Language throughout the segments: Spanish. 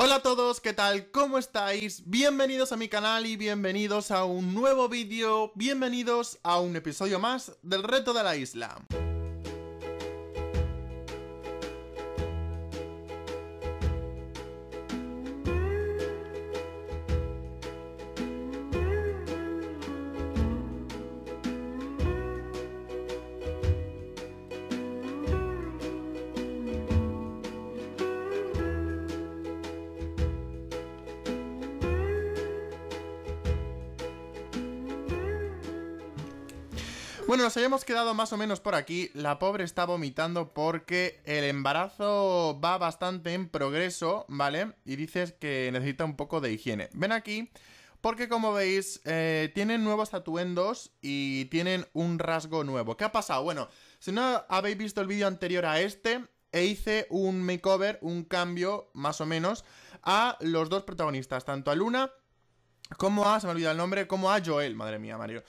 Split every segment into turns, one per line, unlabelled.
Hola a todos, ¿qué tal? ¿Cómo estáis? Bienvenidos a mi canal y bienvenidos a un nuevo vídeo, bienvenidos a un episodio más del Reto de la Isla. nos habíamos quedado más o menos por aquí, la pobre está vomitando porque el embarazo va bastante en progreso, ¿vale? Y dices que necesita un poco de higiene. Ven aquí, porque como veis, eh, tienen nuevos atuendos y tienen un rasgo nuevo. ¿Qué ha pasado? Bueno, si no habéis visto el vídeo anterior a este, e hice un makeover, un cambio, más o menos, a los dos protagonistas, tanto a Luna como a, se me el nombre, como a Joel, madre mía, Mario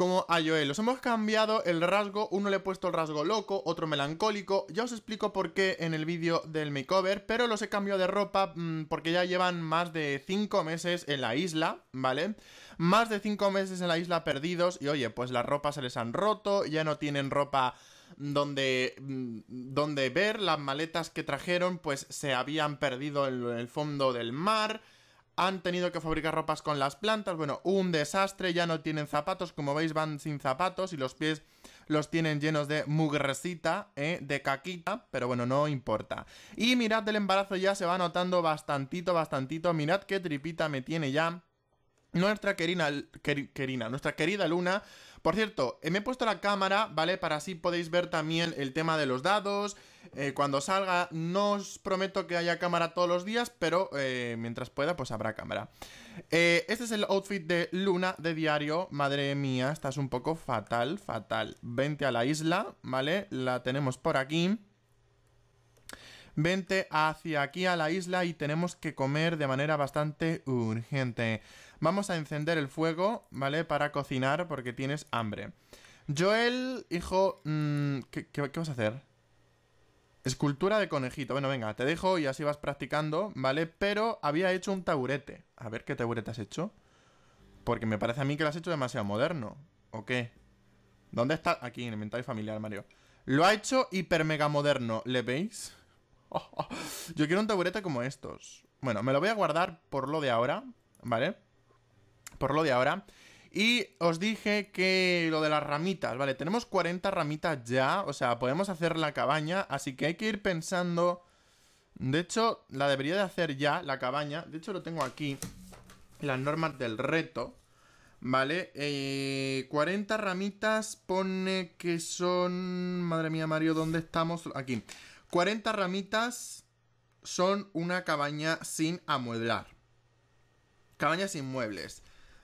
como a Joel. Los hemos cambiado el rasgo, uno le he puesto el rasgo loco, otro melancólico. Ya os explico por qué en el vídeo del makeover, pero los he cambiado de ropa mm, porque ya llevan más de 5 meses en la isla, ¿vale? Más de 5 meses en la isla perdidos y oye, pues las ropas se les han roto, ya no tienen ropa donde, mm, donde ver, las maletas que trajeron pues se habían perdido en el fondo del mar han tenido que fabricar ropas con las plantas, bueno, un desastre, ya no tienen zapatos, como veis van sin zapatos y los pies los tienen llenos de mugrecita, ¿eh? de caquita, pero bueno, no importa. Y mirad, el embarazo ya se va notando bastantito, bastantito, mirad qué tripita me tiene ya nuestra querida, nuestra querida Luna, por cierto, eh, me he puesto la cámara, ¿vale? Para así podéis ver también el tema de los dados. Eh, cuando salga, no os prometo que haya cámara todos los días, pero eh, mientras pueda, pues habrá cámara. este es el outfit de Luna de diario. Madre mía, estás un poco fatal, fatal. Vente a la isla, ¿vale? La tenemos por aquí. Vente hacia aquí a la isla y tenemos que comer de manera bastante urgente. Vamos a encender el fuego, ¿vale? Para cocinar porque tienes hambre. Joel, hijo... Mm, ¿qué, vas a hacer? Escultura de conejito. Bueno, venga, te dejo y así vas practicando, ¿vale? Pero había hecho un taburete. A ver qué taburete has hecho. Porque me parece a mí que lo has hecho demasiado moderno. ¿O qué? ¿Dónde está? Aquí, en inventario familiar, Mario. Lo ha hecho hiper mega moderno. ¿Le veis? Yo quiero un taburete como estos. Bueno, me lo voy a guardar por lo de ahora, ¿vale? por lo de ahora. Y os dije que lo de las ramitas, ¿vale? Tenemos 40 ramitas ya, o sea, podemos hacer la cabaña, así que hay que ir pensando... De hecho, la debería de hacer ya, la cabaña. De hecho, lo tengo aquí, las normas del reto, ¿vale? Eh, 40 ramitas pone que son... Madre mía, Mario, ¿dónde estamos? Aquí. 40 ramitas son una cabaña sin amueblar. Cabaña sin muebles.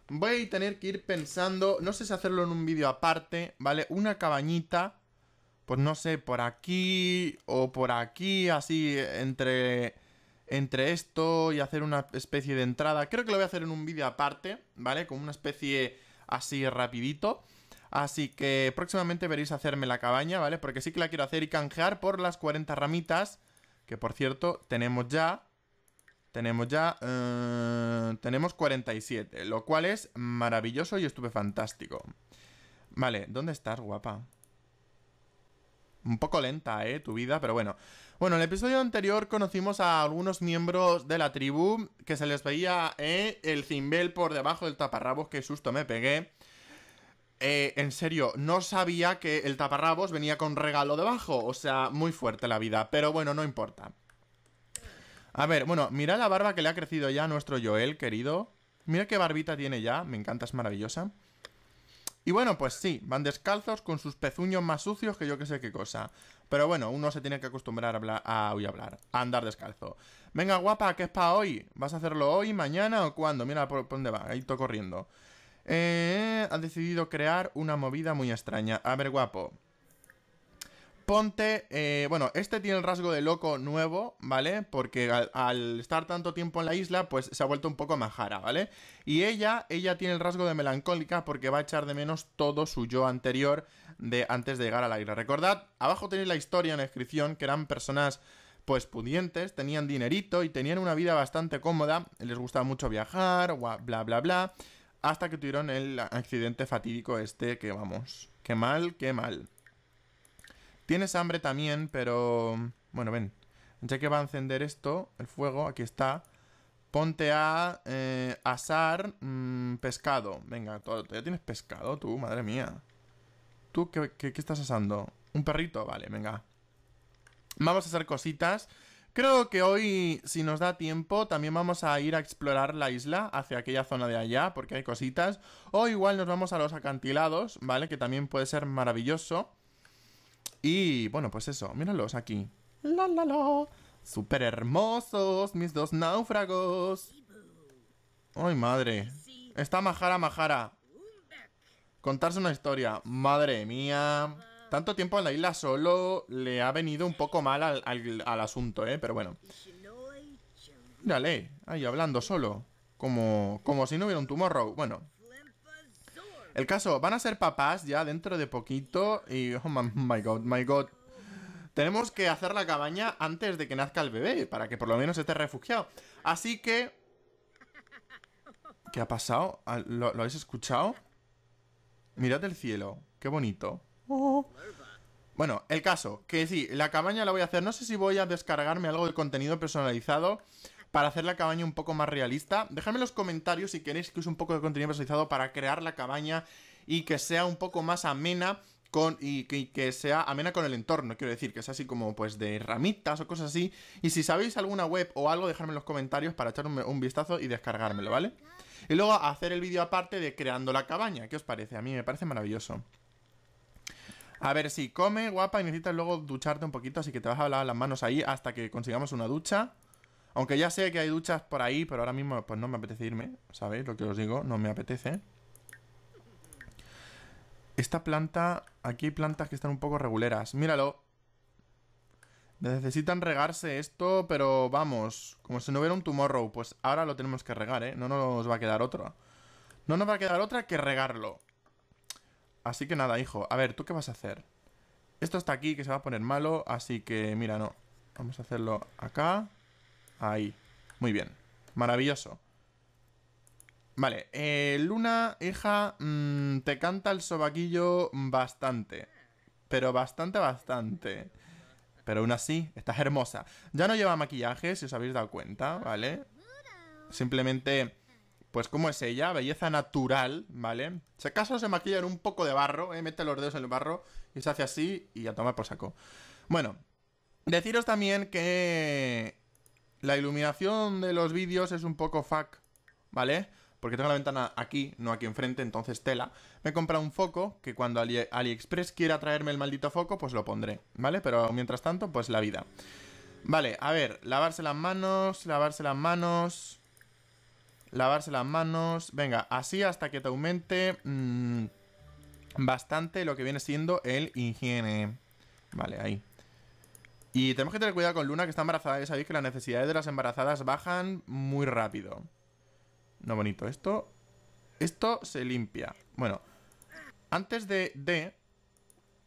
Voy a tener que ir pensando, no sé si hacerlo en un vídeo aparte, ¿vale? Una cabañita, pues no sé, por aquí o por aquí, así, entre, entre esto y hacer una especie de entrada. Creo que lo voy a hacer en un vídeo aparte, ¿vale? Como una especie así rapidito. Así que próximamente veréis hacerme la cabaña, ¿vale? Porque sí que la quiero hacer y canjear por las 40 ramitas, que por cierto tenemos ya tenemos ya... Eh, tenemos 47, lo cual es maravilloso y estuve fantástico. Vale, ¿dónde estás, guapa? Un poco lenta, ¿eh? Tu vida, pero bueno. Bueno, en el episodio anterior conocimos a algunos miembros de la tribu que se les veía, ¿eh? El cimbel por debajo del taparrabos, que susto me pegué. Eh, en serio, no sabía que el taparrabos venía con regalo debajo. O sea, muy fuerte la vida. Pero bueno, no importa. A ver, bueno, mira la barba que le ha crecido ya a nuestro Joel, querido. Mira qué barbita tiene ya, me encanta, es maravillosa. Y bueno, pues sí, van descalzos con sus pezuños más sucios que yo que sé qué cosa. Pero bueno, uno se tiene que acostumbrar a, hablar, a, hablar, a andar descalzo. Venga, guapa, ¿qué es para hoy? ¿Vas a hacerlo hoy, mañana o cuándo? Mira por, dónde va, ahí estoy corriendo. Eh, ha decidido crear una movida muy extraña. A ver, guapo, Ponte, eh, bueno, este tiene el rasgo de loco nuevo, ¿vale? Porque al, estar tanto tiempo en la isla, pues se ha vuelto un poco majara, ¿vale? Y ella, ella tiene el rasgo de melancólica porque va a echar de menos todo su yo anterior de antes de llegar a la isla. Recordad, abajo tenéis la historia en la descripción, que eran personas pues pudientes, tenían dinerito y tenían una vida bastante cómoda, les gustaba mucho viajar, bla, bla, bla, hasta que tuvieron el accidente fatídico este que vamos, qué mal, qué mal. Tienes hambre también, pero... Bueno, ven. Ya que va a encender esto, el fuego, aquí está. Ponte a eh, asar mm, pescado. Venga, ya tienes pescado tú, madre mía. ¿Tú qué, qué estás asando? ¿Un perrito? Vale, venga. Vamos a hacer cositas. Creo que hoy, si nos da tiempo, también vamos a ir a explorar la isla hacia aquella zona de allá, porque hay cositas. O igual nos vamos a los acantilados, ¿vale? Que también puede ser maravilloso. Y bueno, pues eso, míralos aquí. La la la. Super hermosos, mis dos náufragos. Ay, madre. Está majara, majara. Contarse una historia. Madre mía. Tanto tiempo en la isla solo le ha venido un poco mal al, al, asunto, ¿eh? Pero bueno. Dale, ahí hablando solo. Como, como si no hubiera un tumorro. Bueno, el caso, van a ser papás ya dentro de poquito y... Oh, my God, my God. Tenemos que hacer la cabaña antes de que nazca el bebé, para que por lo menos esté refugiado. Así que... ¿Qué ha pasado? Ah, ¿Lo, habéis escuchado? Mirad el cielo, qué bonito. Bueno, el caso, que sí, la cabaña la voy a hacer. No sé si voy a descargarme algo de contenido personalizado para hacer la cabaña un poco más realista. Dejadme en los comentarios si queréis que use un poco de contenido personalizado para crear la cabaña y que sea un poco más amena con, y, que, sea amena con el entorno, quiero decir, que sea así como pues de ramitas o cosas así. Y si sabéis alguna web o algo, dejadme en los comentarios para echarme un, vistazo y descargármelo, ¿vale? Y luego hacer el vídeo aparte de creando la cabaña, ¿qué os parece? A mí me parece maravilloso. A ver, si come, guapa, y necesitas luego ducharte un poquito, así que te vas a lavar las manos ahí hasta que consigamos una ducha. Aunque ya sé que hay duchas por ahí, pero ahora mismo pues no me apetece irme. ¿Sabéis lo que os digo? No me apetece. Esta planta... Aquí hay plantas que están un poco reguleras. Míralo. Necesitan regarse esto, pero vamos. Como si no hubiera un tomorrow. Pues ahora lo tenemos que regar, ¿eh? No nos va a quedar otro. No nos va a quedar otra que regarlo. Así que nada, hijo. A ver, ¿tú qué vas a hacer? Esto está aquí, que se va a poner malo. Así que, mira, no. Vamos a hacerlo acá. Ahí. Muy bien. Maravilloso. Vale. Eh, Luna, hija, mm, te canta el sobaquillo bastante. Pero bastante, bastante. Pero aún así, estás hermosa. Ya no lleva maquillaje, si os habéis dado cuenta, ¿vale? Simplemente, pues como es ella, belleza natural, ¿vale? Si acaso se maquilla en un poco de barro, ¿eh? mete los dedos en el barro y se hace así y ya toma por saco. Bueno, deciros también que la iluminación de los vídeos es un poco fuck, ¿vale? Porque tengo la ventana aquí, no aquí enfrente, entonces tela. Me he comprado un foco, que cuando AliExpress quiera traerme el maldito foco, pues lo pondré, ¿vale? Pero mientras tanto, pues la vida. Vale, a ver, lavarse las manos, lavarse las manos, lavarse las manos. Venga, así hasta que te aumente mm, bastante lo que viene siendo el higiene. Vale, ahí. Y tenemos que tener cuidado con Luna, que está embarazada. Ya sabéis que las necesidades de las embarazadas bajan muy rápido. No bonito. Esto... Esto se limpia. Bueno. Antes de...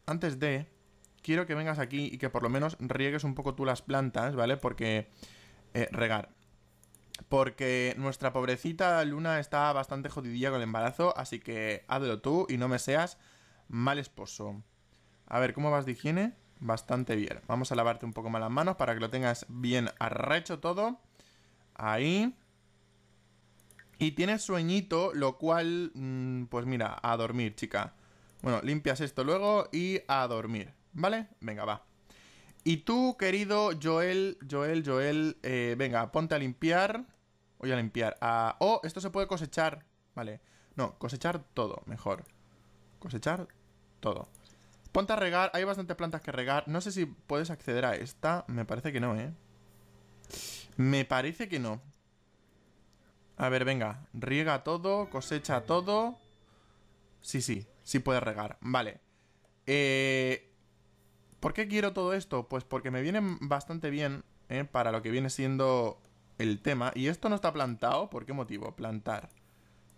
antes de... Quiero que vengas aquí y que por lo menos riegues un poco tú las plantas, ¿vale? Porque... Eh, regar. Porque nuestra pobrecita Luna está bastante jodidilla con el embarazo, así que hazlo tú y no me seas mal esposo. A ver, ¿cómo vas de higiene? bastante bien. Vamos a lavarte un poco más las manos para que lo tengas bien arrecho todo. Ahí. Y tienes sueñito, lo cual, mm, pues mira, a dormir, chica. Bueno, limpias esto luego y a dormir, ¿vale? Venga, va. Y tú, querido Joel, Joel, Joel, eh, venga, ponte a limpiar. Voy a limpiar. Ah, Oh, esto se puede cosechar. Vale. No, cosechar todo, mejor. Cosechar todo. Ponte a regar, hay bastantes plantas que regar. No sé si puedes acceder a esta. Me parece que no, ¿eh? Me parece que no. A ver, venga. Riega todo, cosecha todo. Sí, sí, sí puedes regar. Vale. Eh, ¿Por qué quiero todo esto? Pues porque me viene bastante bien ¿eh? para lo que viene siendo el tema. Y esto no está plantado. ¿Por qué motivo? Plantar.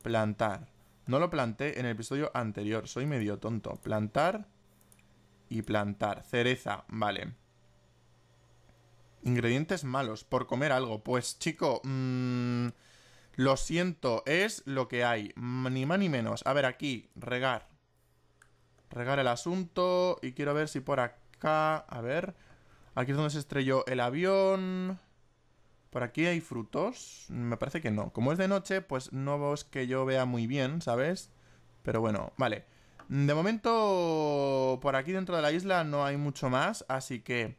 Plantar. No lo planté en el episodio anterior. Soy medio tonto. Plantar y plantar. Cereza, vale. Ingredientes malos por comer algo. Pues chico, mmm, lo siento, es lo que hay. Ni más ni menos. A ver, aquí, regar. Regar el asunto y quiero ver si por acá... A ver. Aquí es donde se estrelló el avión. Por aquí hay frutos. Me parece que no. Como es de noche, pues no es que yo vea muy bien, ¿sabes? Pero bueno, vale. De momento, por aquí dentro de la isla no hay mucho más, así que...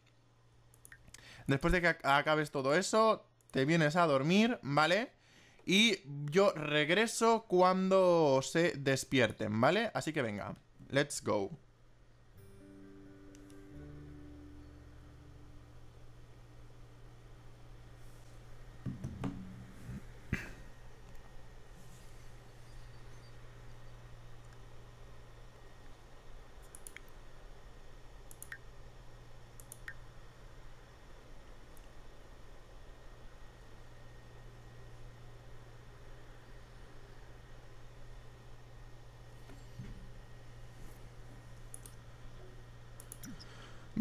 Después de que acabes todo eso, te vienes a dormir, ¿vale? Y yo regreso cuando se despierten, ¿vale? Así que venga, let's go.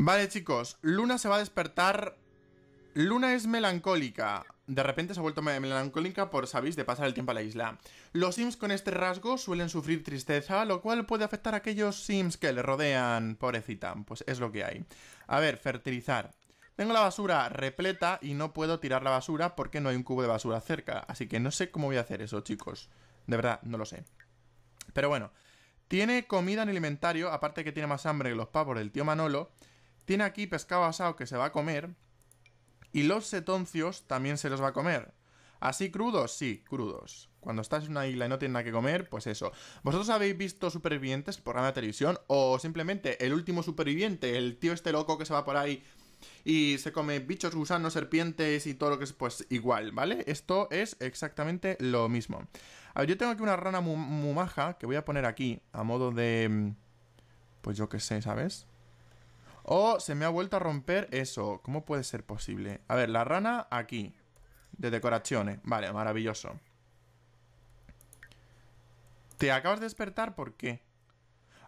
Vale, chicos, Luna se va a despertar. Luna es melancólica. De repente se ha vuelto melancólica por, sabéis, de pasar el tiempo a la isla. Los Sims con este rasgo suelen sufrir tristeza, lo cual puede afectar a aquellos Sims que le rodean. Pobrecita, pues es lo que hay. A ver, fertilizar. Tengo la basura repleta y no puedo tirar la basura porque no hay un cubo de basura cerca. Así que no sé cómo voy a hacer eso, chicos. De verdad, no lo sé. Pero bueno, tiene comida en el inventario, aparte que tiene más hambre que los pavos del tío Manolo. Tiene aquí pescado asado que se va a comer. Y los setoncios también se los va a comer. ¿Así crudos? Sí, crudos. Cuando estás en una isla y no tienes nada que comer, pues eso. ¿Vosotros habéis visto Supervivientes, por la televisión? O simplemente el último superviviente, el tío este loco que se va por ahí y se come bichos, gusanos, serpientes y todo lo que es, pues igual, ¿vale? Esto es exactamente lo mismo. A ver, yo tengo aquí una rana mumaja que voy a poner aquí, a modo de... Mm, pues yo qué sé, ¿sabes? Oh, se me ha vuelto a romper eso. ¿Cómo puede ser posible? A ver, la rana aquí. De decoraciones. Vale, maravilloso. ¿Te acabas de despertar? ¿Por qué?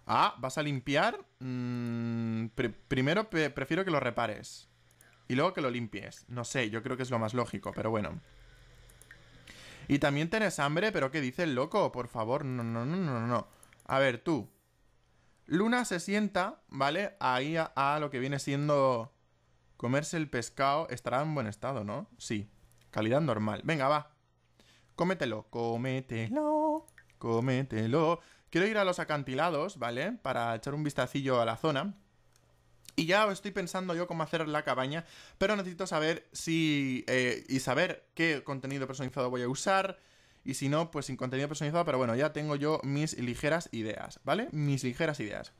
Ah, ¿vas a limpiar? Mm, primero prefiero que lo repares. Y luego que lo limpies. No sé, yo creo que es lo más lógico, pero bueno. Y también tienes hambre, pero ¿qué dice el loco? Por favor, no, no, no, no, no. A ver, tú. Luna se sienta, ¿vale? Ahí a, lo que viene siendo comerse el pescado. Estará en buen estado, ¿no? Sí. Calidad normal. Venga, va. Cómetelo, cómetelo, cómetelo. Quiero ir a los acantilados, ¿vale? Para echar un vistacillo a la zona. Y ya estoy pensando yo cómo hacer la cabaña, pero necesito saber si... Eh, y saber qué contenido personalizado voy a usar y si no, pues sin contenido personalizado, pero bueno, ya tengo yo mis ligeras ideas, ¿vale? Mis ligeras ideas.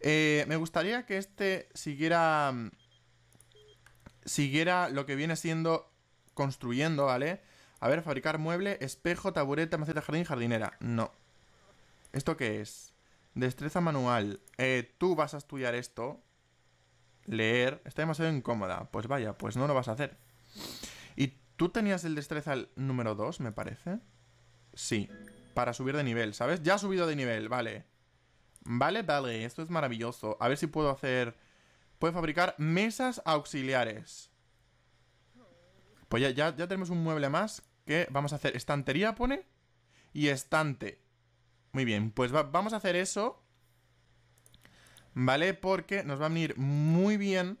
Eh, me gustaría que este siguiera, mm, siguiera lo que viene siendo construyendo, ¿vale? A ver, fabricar mueble, espejo, tabureta, maceta, jardín, jardinera. No. ¿Esto qué es? Destreza manual. Eh, tú vas a estudiar esto. Leer. Está demasiado incómoda. Pues vaya, pues no lo vas a hacer. Y Tú tenías el destreza al número 2, me parece. Sí, para subir de nivel, ¿sabes? Ya ha subido de nivel, vale. Vale, vale, esto es maravilloso. A ver si puedo hacer... Puedo fabricar mesas auxiliares. Pues ya, ya, tenemos un mueble más que vamos a hacer estantería, pone. Y estante. Muy bien, pues vamos a hacer eso. ¿Vale? Porque nos va a venir muy bien.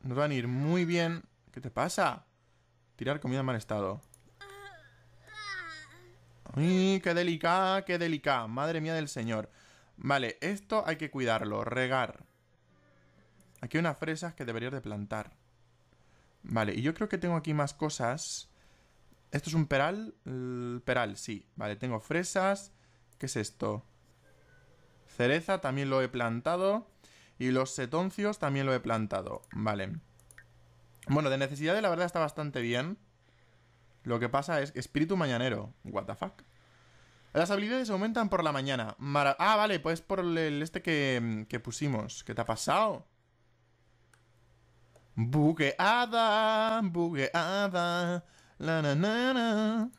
Nos va a venir muy bien. ¿Qué te pasa? Tirar comida en mal estado. ¡Uy, qué delicada, qué delicada! Madre mía del señor. Vale, esto hay que cuidarlo. Regar. Aquí hay unas fresas que deberías de plantar. Vale, y yo creo que tengo aquí más cosas. ¿Esto es un peral? peral, sí. Vale, tengo fresas. ¿Qué es esto? Cereza, también lo he plantado. Y los setoncios también lo he plantado. Vale. Bueno, de necesidad la verdad está bastante bien. Lo que pasa es espíritu mañanero. What the fuck. Las habilidades aumentan por la mañana. ah, vale, pues por el este que, que pusimos. ¿Qué te ha pasado? Bugueada, bugueada. La na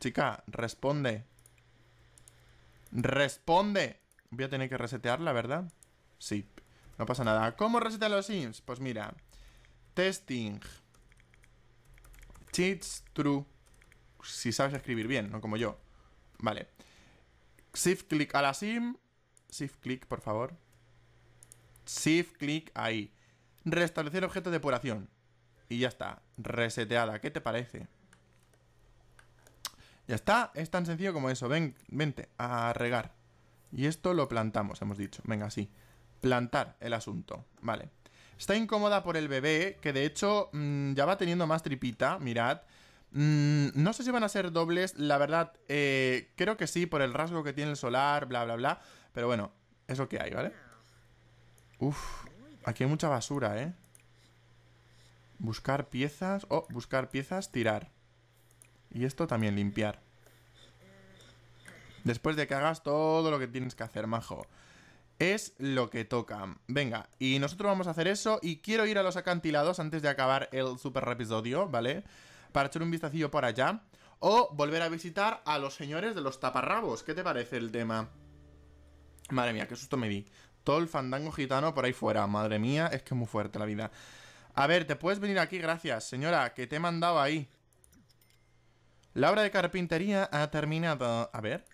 Chica, responde. Responde. Voy a tener que la ¿verdad? Sí, no pasa nada. ¿Cómo resetean los sims? Pues mira, Testing. Cheats true. Si sabes escribir bien, no como yo. Vale. Shift click a la sim. Shift click, por favor. Shift click ahí. Restablecer objeto de depuración. Y ya está. Reseteada. ¿Qué te parece? Ya está. Es tan sencillo como eso. Ven, vente a regar. Y esto lo plantamos, hemos dicho. Venga, sí. Plantar el asunto. Vale. Está incómoda por el bebé, que de hecho mm, ya va teniendo más tripita, mirad. Mm, no sé si van a ser dobles, la verdad, eh, creo que sí, por el rasgo que tiene el solar, bla, bla, bla. Pero bueno, es lo que hay, ¿vale? Uf, aquí hay mucha basura, ¿eh? Buscar piezas, oh, buscar piezas, tirar. Y esto también limpiar. Después de que hagas todo lo que tienes que hacer, majo es lo que toca. Venga, y nosotros vamos a hacer eso y quiero ir a los acantilados antes de acabar el super episodio, ¿vale? Para echar un vistacillo por allá. O volver a visitar a los señores de los taparrabos. ¿Qué te parece el tema? Madre mía, qué susto me di. Todo el fandango gitano por ahí fuera. Madre mía, es que es muy fuerte la vida. A ver, te puedes venir aquí, gracias, señora, que te he mandado ahí. La obra de carpintería ha terminado. A ver.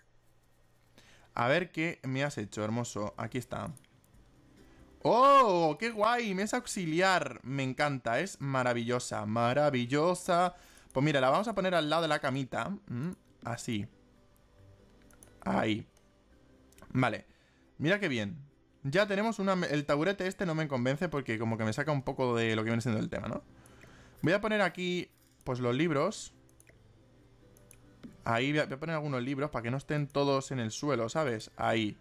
A ver qué me has hecho, hermoso. Aquí está. ¡Oh! ¡Qué guay! Mesa auxiliar. Me encanta. Es maravillosa. Maravillosa. Pues mira, la vamos a poner al lado de la camita. Mm, así. Ahí. Vale. Mira qué bien. Ya tenemos una... El taburete este no me convence porque como que me saca un poco de lo que viene siendo el tema, ¿no? Voy a poner aquí, pues, los libros. Ahí voy a, poner algunos libros para que no estén todos en el suelo, ¿sabes? Ahí.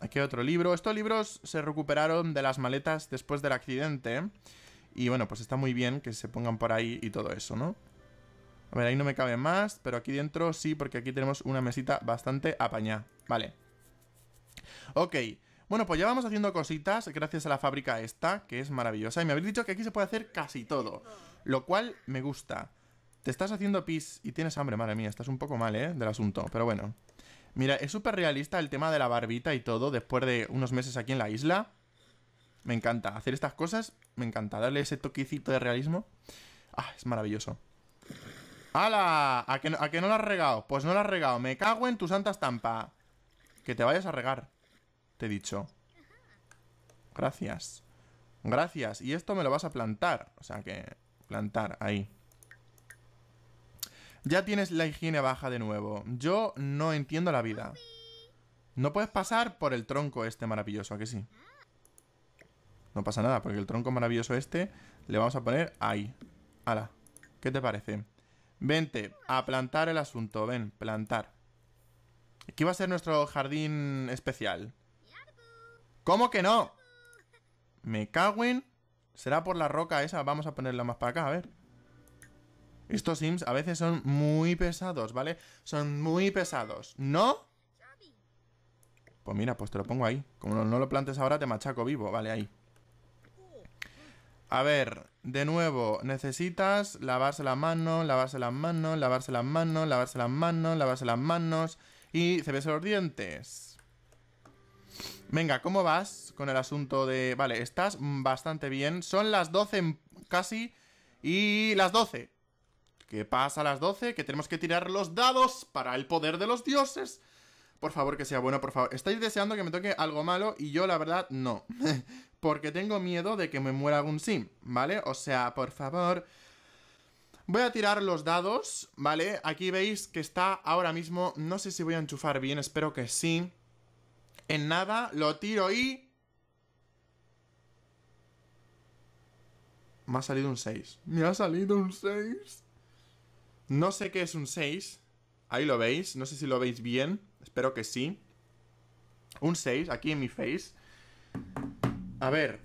Aquí otro libro. Estos libros se recuperaron de las maletas después del accidente. Y bueno, pues está muy bien que se pongan por ahí y todo eso, ¿no? A ver, ahí no me cabe más, pero aquí dentro sí, porque aquí tenemos una mesita bastante apañada. Vale. Ok. Bueno, pues ya vamos haciendo cositas gracias a la fábrica esta, que es maravillosa. Y me habéis dicho que aquí se puede hacer casi todo, lo cual me gusta. Te estás haciendo pis y tienes hambre, madre mía. Estás un poco mal, ¿eh? Del asunto, pero bueno. Mira, es súper realista el tema de la barbita y todo después de unos meses aquí en la isla. Me encanta. Hacer estas cosas, me encanta. Darle ese toquecito de realismo. Ah, es maravilloso. ¡Hala! ¿A que, no, ¿A que no has regado? Pues no lo has regado. Me cago en tu santa estampa. Que te vayas a regar. Te he dicho. Gracias. Gracias. Y esto me lo vas a plantar. O sea que... Plantar, ahí. Ya tienes la higiene baja de nuevo. Yo no entiendo la vida. No puedes pasar por el tronco este maravilloso, ¿a que sí? No pasa nada, porque el tronco maravilloso este le vamos a poner ahí. Ala, ¿qué te parece? Vente, a plantar el asunto, ven, plantar. ¿Qué va a ser nuestro jardín especial. ¿Cómo que no? Me caguen. Será por la roca esa, vamos a ponerla más para acá, a ver. Estos sims a veces son muy pesados, ¿vale? Son muy pesados. ¿No? Pues mira, pues te lo pongo ahí. Como no, lo plantes ahora, te machaco vivo. Vale, ahí. A ver, de nuevo, necesitas lavarse las manos, lavarse las manos, lavarse las manos, lavarse las manos, lavarse las manos y cepillarse los dientes. Venga, ¿cómo vas con el asunto de...? Vale, estás bastante bien. Son las 12 casi y las 12 que pasa a las 12, que tenemos que tirar los dados para el poder de los dioses. Por favor, que sea bueno, por favor. Estáis deseando que me toque algo malo y yo la verdad no. Porque tengo miedo de que me muera algún sim, ¿vale? O sea, por favor... Voy a tirar los dados, ¿vale? Aquí veis que está ahora mismo... No sé si voy a enchufar bien, espero que sí. En nada, lo tiro y... Me ha salido un 6. Me ha salido un 6. No sé qué es un 6. Ahí lo veis. No sé si lo veis bien. Espero que sí. Un 6, aquí en mi face. A ver,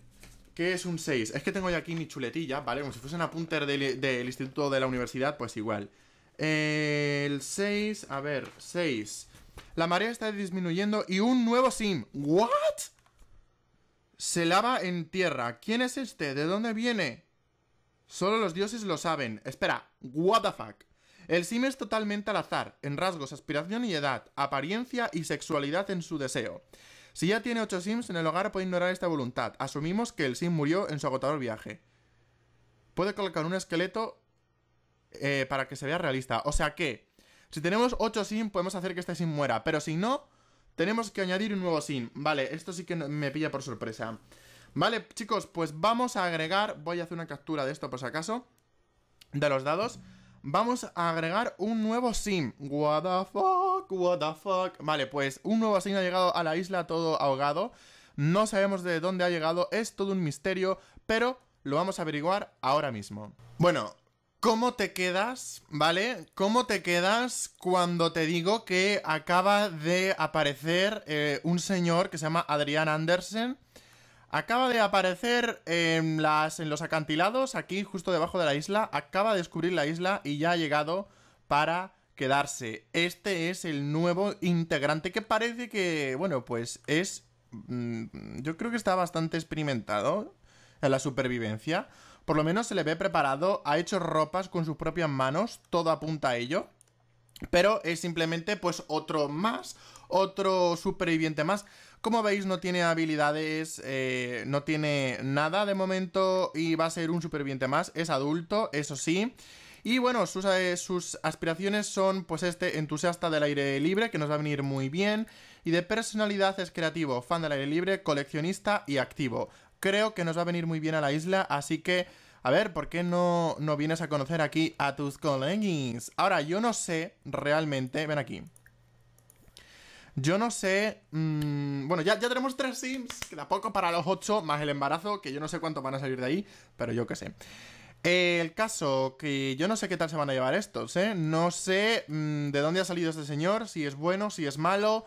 ¿qué es un 6? Es que tengo ya aquí mi chuletilla, ¿vale? Como si fuese un apunter del, del instituto de la universidad, pues igual. El 6, a ver, 6. La marea está disminuyendo y un nuevo sim. ¿What? Se lava en tierra. ¿Quién es este? ¿De dónde viene? Solo los dioses lo saben. Espera, what the fuck. El sim es totalmente al azar, en rasgos, aspiración y edad, apariencia y sexualidad en su deseo. Si ya tiene 8 sims en el hogar puede ignorar esta voluntad. Asumimos que el sim murió en su agotador viaje. Puede colocar un esqueleto eh, para que se vea realista. O sea que, si tenemos 8 sims podemos hacer que este sim muera, pero si no, tenemos que añadir un nuevo sim. Vale, esto sí que me pilla por sorpresa. Vale, chicos, pues vamos a agregar, voy a hacer una captura de esto por si acaso, de los dados. Vamos a agregar un nuevo sim. What the fuck, what the fuck. Vale, pues un nuevo sim ha llegado a la isla todo ahogado. No sabemos de dónde ha llegado, es todo un misterio, pero lo vamos a averiguar ahora mismo. Bueno, ¿Cómo te quedas, vale? ¿Cómo te quedas cuando te digo que acaba de aparecer eh, un señor que se llama Adrián Andersen, Acaba de aparecer en, los acantilados, aquí justo debajo de la isla. Acaba de descubrir la isla y ya ha llegado para quedarse. Este es el nuevo integrante que parece que, bueno, pues es... Mm, yo creo que está bastante experimentado en la supervivencia. Por lo menos se le ve preparado, ha hecho ropas con sus propias manos, todo apunta a ello. Pero es simplemente pues otro más, otro superviviente más. Como veis, no tiene habilidades, eh, no tiene nada de momento y va a ser un superviviente más. Es adulto, eso sí. Y bueno, eh, sus, aspiraciones son pues este entusiasta del aire libre, que nos va a venir muy bien. Y de personalidad es creativo, fan del aire libre, coleccionista y activo. Creo que nos va a venir muy bien a la isla, así que... A ver, ¿por qué no, no vienes a conocer aquí a tus colegas? Ahora, yo no sé realmente... Ven aquí. Yo no sé. Mm, bueno, ya, ya tenemos tres Sims, queda poco para los ocho, más el embarazo, que yo no sé cuánto van a salir de ahí, pero yo qué sé. Eh, el caso, que yo no sé qué tal se van a llevar estos, ¿eh? No sé mm, de dónde ha salido este señor, si es bueno, si es malo.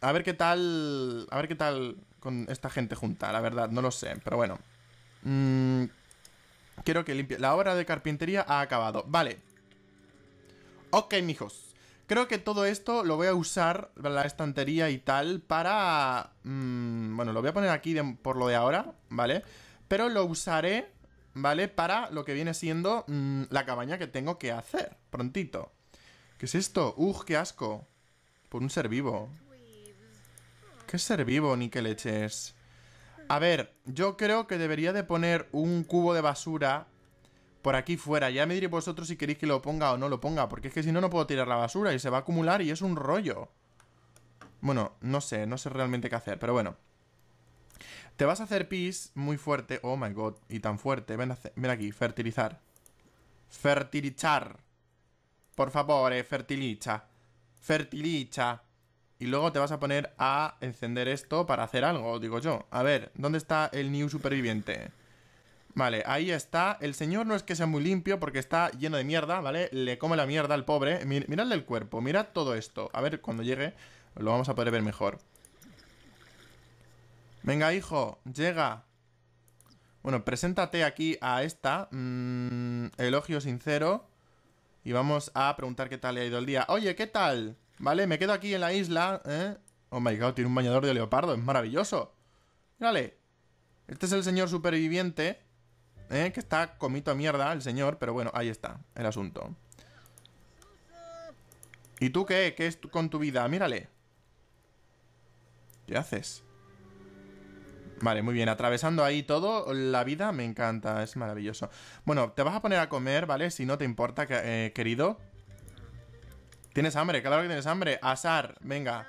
A ver qué tal. A ver qué tal con esta gente junta, la verdad, no lo sé, pero bueno. Mm, quiero que limpie. La obra de carpintería ha acabado. Vale. Ok, mijos. Creo que todo esto lo voy a usar, la estantería y tal, para... Mm, bueno, lo voy a poner aquí por lo de ahora, ¿vale? Pero lo usaré, ¿vale? Para lo que viene siendo mm, la cabaña que tengo que hacer, prontito. ¿Qué es esto? ¡Uf, qué asco! Por un ser vivo. ¿Qué ser vivo ni qué leches? A ver, yo creo que debería de poner un cubo de basura por aquí fuera. Ya me diréis vosotros si queréis que lo ponga o no lo ponga, porque es que si no, no puedo tirar la basura y se va a acumular y es un rollo. Bueno, no sé, no sé realmente qué hacer, pero bueno. Te vas a hacer pis muy fuerte. Oh my god, y tan fuerte. Ven, aquí, fertilizar. Fertilizar. Por favor, eh, fertiliza. Fertiliza. Y luego te vas a poner a encender esto para hacer algo, digo yo. A ver, ¿dónde está el new superviviente? Vale, ahí está. El señor no es que sea muy limpio porque está lleno de mierda, ¿vale? Le come la mierda al pobre. miradle el cuerpo, mirad todo esto. A ver, cuando llegue lo vamos a poder ver mejor. Venga, hijo, llega. Bueno, preséntate aquí a esta. Mm, elogio sincero. Y vamos a preguntar qué tal le ha ido el día. Oye, ¿qué tal? Vale, me quedo aquí en la isla, ¿eh? Oh my god, tiene un bañador de leopardo, es maravilloso. vale Este es el señor superviviente eh, que está comito a mierda el señor, pero bueno, ahí está el asunto. ¿Y tú qué? ¿Qué es con tu vida? Mírale. ¿Qué haces? Vale, muy bien. Atravesando ahí todo, la vida me encanta. Es maravilloso. Bueno, te vas a poner a comer, ¿vale? Si no te importa, eh, querido. ¿Tienes hambre? Claro que tienes hambre. Asar, venga.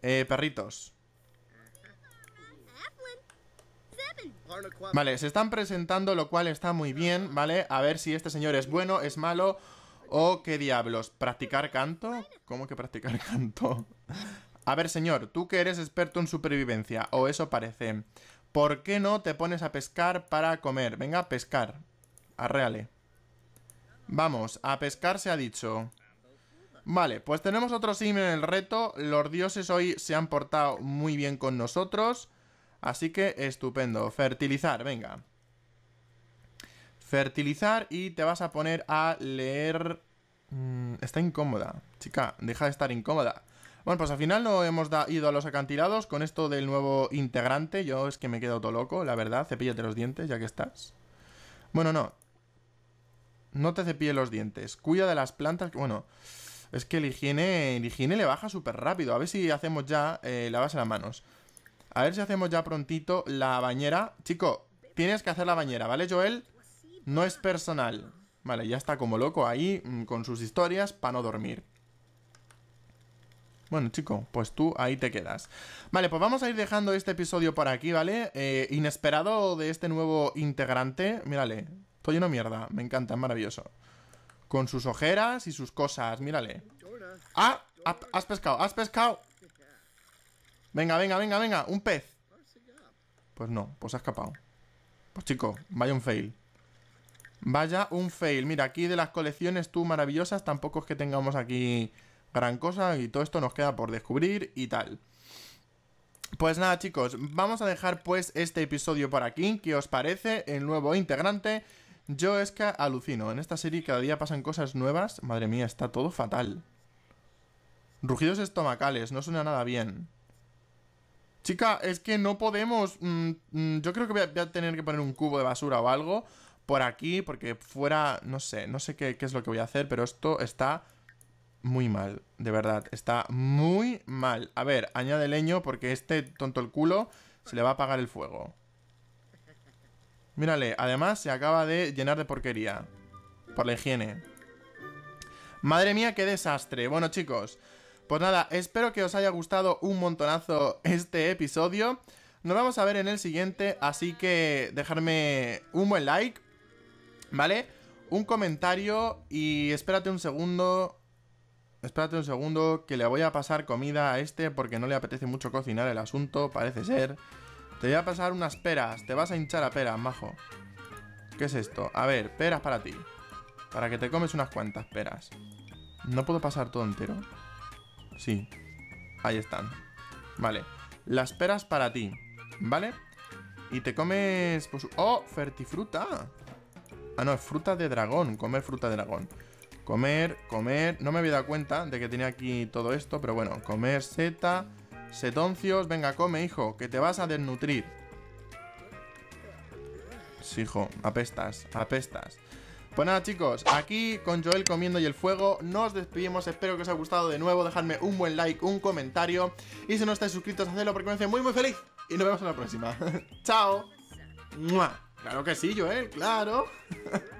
Eh, perritos. Vale, se están presentando, lo cual está muy bien, ¿vale? A ver si este señor es bueno, es malo o qué diablos. ¿Practicar canto? ¿Cómo que practicar canto? A ver, señor, tú que eres experto en supervivencia, o eso parece. ¿Por qué no te pones a pescar para comer? Venga, pescar. Arreale. Vamos, a pescar se ha dicho. Vale, pues tenemos otro sim en el reto. Los dioses hoy se han portado muy bien con nosotros. Así que estupendo. Fertilizar, venga. Fertilizar y te vas a poner a leer... Mm, está incómoda. Chica, deja de estar incómoda. Bueno, pues al final no hemos ido a los acantilados con esto del nuevo integrante. Yo es que me quedo todo loco, la verdad. Cepíllate los dientes, ya que estás. Bueno, no. No te cepille los dientes. Cuida de las plantas. Bueno, es que el higiene, el higiene le baja súper rápido. A ver si hacemos ya base eh, lavarse las manos. A ver si hacemos ya prontito la bañera. Chico, tienes que hacer la bañera, ¿vale, Joel? No es personal. Vale, ya está como loco ahí mm, con sus historias para no dormir. Bueno, chico, pues tú ahí te quedas. Vale, pues vamos a ir dejando este episodio por aquí, ¿vale? Eh, inesperado de este nuevo integrante. Mírale, estoy una mierda. Me encanta, es maravilloso. Con sus ojeras y sus cosas, mírale. ¡Ah! Has pescado, has pescado. Venga, venga, venga, venga. Un pez. Pues no, pues ha escapado. Pues chicos, vaya un fail. Vaya un fail. Mira, aquí de las colecciones tú maravillosas tampoco es que tengamos aquí gran cosa y todo esto nos queda por descubrir y tal. Pues nada chicos, vamos a dejar pues este episodio por aquí. ¿Qué os parece? El nuevo integrante. Yo es que alucino. En esta serie cada día pasan cosas nuevas. Madre mía, está todo fatal. Rugidos estomacales, no suena nada bien. Chica, es que no podemos. Mm, mm, yo creo que voy a, tener que poner un cubo de basura o algo por aquí, porque fuera. No sé, no sé qué, qué es lo que voy a hacer, pero esto está muy mal, de verdad. Está muy mal. A ver, añade leño, porque este tonto el culo se le va a apagar el fuego. Mírale, además se acaba de llenar de porquería. Por la higiene. Madre mía, qué desastre. Bueno, chicos. Pues nada, espero que os haya gustado un montonazo este episodio. Nos vamos a ver en el siguiente, así que dejarme un buen like, ¿vale? Un comentario y espérate un segundo. Espérate un segundo, que le voy a pasar comida a este porque no le apetece mucho cocinar el asunto, parece ser. Te voy a pasar unas peras, te vas a hinchar a peras, majo. ¿Qué es esto? A ver, peras para ti. Para que te comes unas cuantas peras. No puedo pasar todo entero. Sí. Ahí están. Vale. Las peras para ti. ¿Vale? Y te comes... Pues, ¡Oh! Fertifruta. Ah, no, es fruta de dragón. Comer fruta de dragón. Comer, comer... No me había dado cuenta de que tenía aquí todo esto, pero bueno. Comer seta, setoncios... Venga, come, hijo, que te vas a desnutrir. Sí, hijo, apestas, apestas. Pues nada chicos, aquí con Joel comiendo y el fuego Nos despedimos, espero que os haya gustado de nuevo Dejadme un buen like, un comentario Y si no estáis suscritos, hacedlo porque me hace muy muy feliz Y nos vemos en la próxima ¡Chao! ¡Mua! Claro que sí, Joel, claro